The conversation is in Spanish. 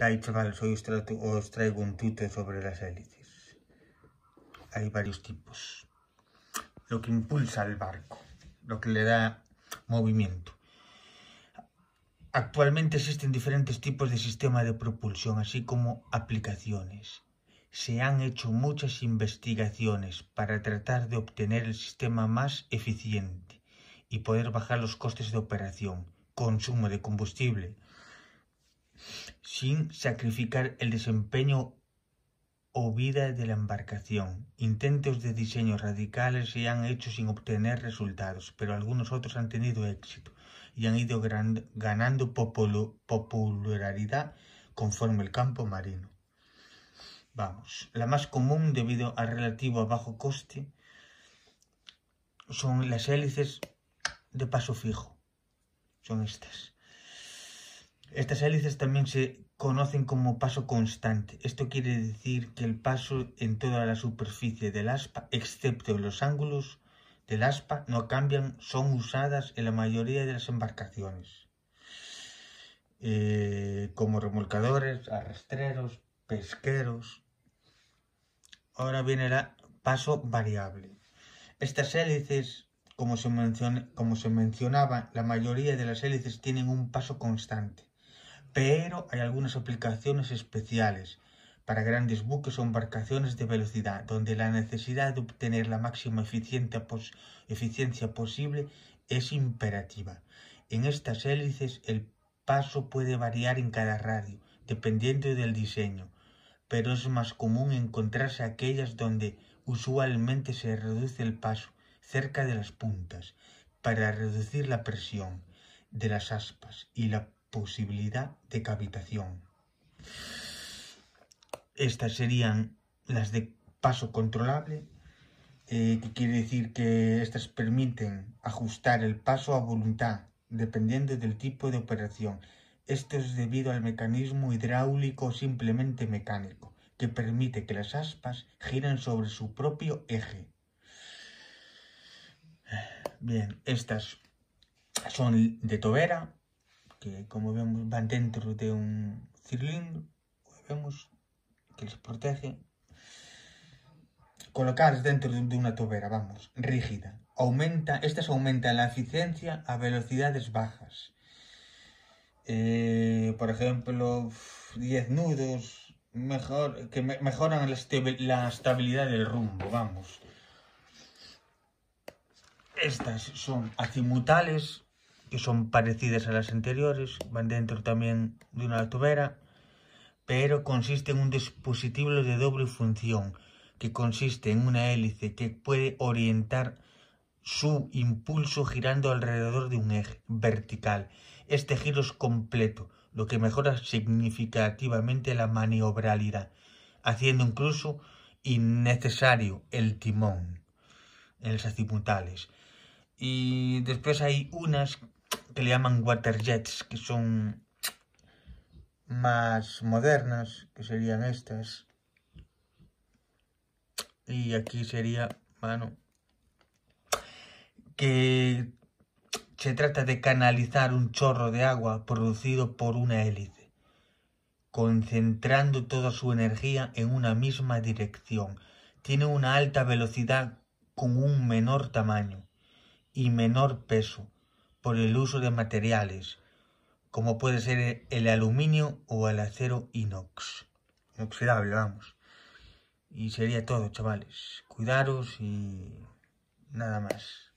hay hoy os, traigo un tuto sobre las hélices. Hay varios tipos. Lo que impulsa al barco, lo que le da movimiento. Actualmente existen diferentes tipos de sistema de propulsión, así como aplicaciones. Se han hecho muchas investigaciones para tratar de obtener el sistema más eficiente y poder bajar los costes de operación, consumo de combustible, sin sacrificar el desempeño o vida de la embarcación. Intentos de diseño radicales se han hecho sin obtener resultados, pero algunos otros han tenido éxito y han ido ganando popularidad conforme el campo marino. Vamos, la más común debido al relativo a bajo coste son las hélices de paso fijo. Son estas. Estas hélices también se conocen como paso constante. Esto quiere decir que el paso en toda la superficie del aspa, excepto en los ángulos del aspa, no cambian, son usadas en la mayoría de las embarcaciones. Eh, como remolcadores, arrastreros, pesqueros. Ahora viene el paso variable. Estas hélices como se, como se mencionaba, la mayoría de las hélices tienen un paso constante pero hay algunas aplicaciones especiales para grandes buques o embarcaciones de velocidad, donde la necesidad de obtener la máxima eficiencia posible es imperativa. En estas hélices el paso puede variar en cada radio, dependiendo del diseño, pero es más común encontrarse aquellas donde usualmente se reduce el paso cerca de las puntas para reducir la presión de las aspas y la posibilidad de cavitación. Estas serían las de paso controlable, eh, que quiere decir que estas permiten ajustar el paso a voluntad, dependiendo del tipo de operación. Esto es debido al mecanismo hidráulico simplemente mecánico, que permite que las aspas giren sobre su propio eje. Bien, estas son de Tobera, que como vemos van dentro de un cilindro, vemos que les protege. Colocar dentro de una tobera, vamos, rígida. Aumenta, estas aumentan la eficiencia a velocidades bajas. Eh, por ejemplo, 10 nudos, mejor, que mejoran la, estabilidad del rumbo, vamos. Estas son acimutales que son parecidas a las anteriores, van dentro también de una tubera, pero consiste en un dispositivo de doble función, que consiste en una hélice que puede orientar su impulso girando alrededor de un eje vertical. Este giro es completo, lo que mejora significativamente la maniobralidad, haciendo incluso innecesario el timón en los acimutales. Y después hay unas que le llaman Water Jets, que son más modernas, que serían estas. Y aquí sería, bueno, que se trata de canalizar un chorro de agua producido por una hélice, concentrando toda su energía en una misma dirección. Tiene una alta velocidad con un menor tamaño y menor peso, por el uso de materiales, como puede ser el aluminio o el acero inox. Inoxidable, vamos. Y sería todo, chavales. Cuidaros y nada más.